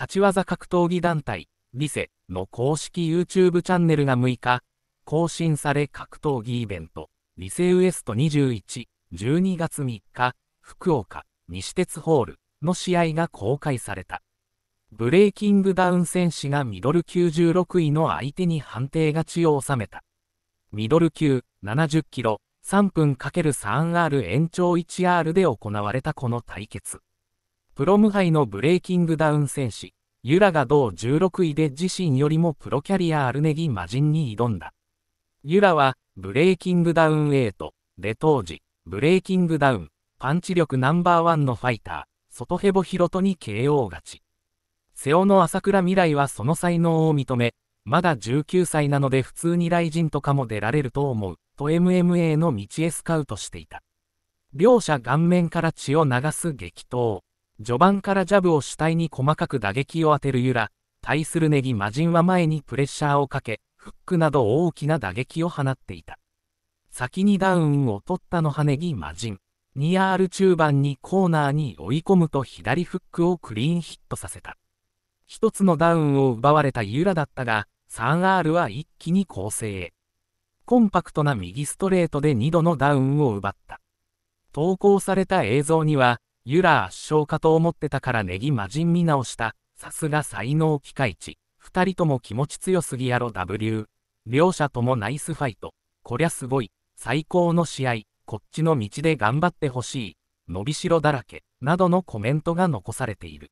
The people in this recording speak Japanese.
立ち技格闘技団体、リセの公式 YouTube チャンネルが6日、更新され格闘技イベント、リセウエスト21、12月3日、福岡、西鉄ホールの試合が公開された。ブレイキングダウン戦士がミドル9 6位の相手に判定勝ちを収めた。ミドル級70キロ3分 ×3R 延長 1R で行われたこの対決。プロムイのブレイキングダウン戦士、ユラが同16位で自身よりもプロキャリアアルネギ魔人に挑んだ。ユラは、ブレイキングダウン8、で当時、ブレイキングダウン、パンチ力ナンバーワンのファイター、外ヘボヒロトに KO 勝ち。瀬尾の朝倉未来はその才能を認め、まだ19歳なので普通に雷神とかも出られると思う、と MMA の道へスカウトしていた。両者顔面から血を流す激闘。序盤からジャブを主体に細かく打撃を当てるユラ、対するネギ魔人は前にプレッシャーをかけ、フックなど大きな打撃を放っていた。先にダウンを取ったのはネギ魔人。ニアール中盤にコーナーに追い込むと左フックをクリーンヒットさせた。一つのダウンを奪われたユラだったが、3R は一気に構成へ。コンパクトな右ストレートで2度のダウンを奪った。投稿された映像には、ゆら圧勝かと思ってたからネギ魔人見直した。さすが才能機械値。二人とも気持ち強すぎやろ W。両者ともナイスファイト。こりゃすごい。最高の試合。こっちの道で頑張ってほしい。伸びしろだらけ。などのコメントが残されている。